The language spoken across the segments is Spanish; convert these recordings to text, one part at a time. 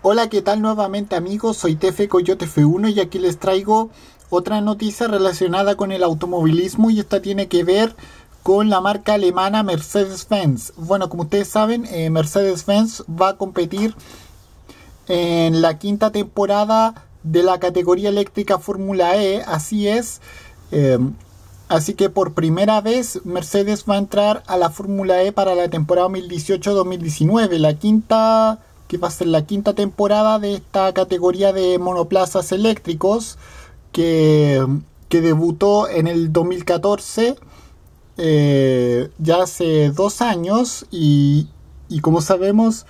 Hola, ¿qué tal nuevamente amigos? Soy Tefe Coyote F1 y aquí les traigo otra noticia relacionada con el automovilismo y esta tiene que ver con la marca alemana Mercedes-Benz. Bueno, como ustedes saben, eh, Mercedes-Benz va a competir en la quinta temporada de la categoría eléctrica Fórmula E, así es. Em, así que por primera vez Mercedes va a entrar a la Fórmula E para la temporada 2018-2019, la quinta que va a ser la quinta temporada de esta categoría de monoplazas eléctricos que, debutó en el 2014, eh, ya hace dos años, y, como sabemos,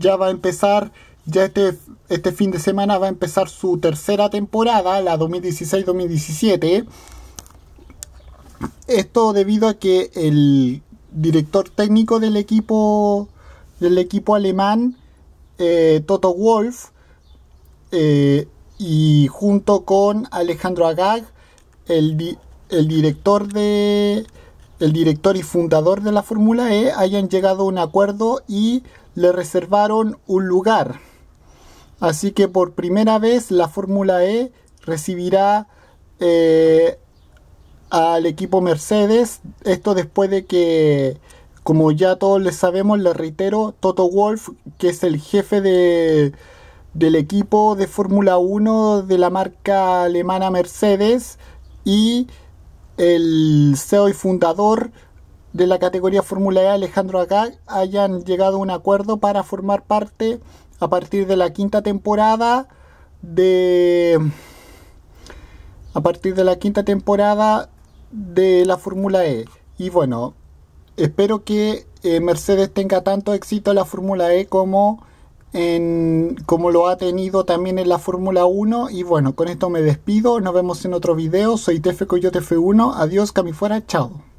ya va a empezar, ya este, este fin de semana va a empezar su tercera temporada, la 2016-2017. Esto debido a que el director técnico del equipo del equipo alemán eh, Toto Wolf eh, y junto con Alejandro Agag, el, director de el director y fundador de la Fórmula E hayan llegado a un acuerdo y le reservaron un lugar. Así que por primera vez la Fórmula E recibirá eh, al equipo Mercedes, esto después de que como ya todos les sabemos, les reitero, Toto Wolf, que es el jefe de, del equipo de Fórmula 1 de la marca alemana Mercedes y el CEO y fundador de la categoría Fórmula E, Alejandro Agag, hayan llegado a un acuerdo para formar parte a partir de la quinta temporada de a partir de la quinta temporada de la Fórmula E. Y bueno, espero que eh, Mercedes tenga tanto éxito en la Fórmula E como, como lo ha tenido también en la Fórmula 1. Y bueno, con esto me despido. Nos vemos en otro video. Soy Tefe yo tefe 1 Adiós, Camifuera. Chao.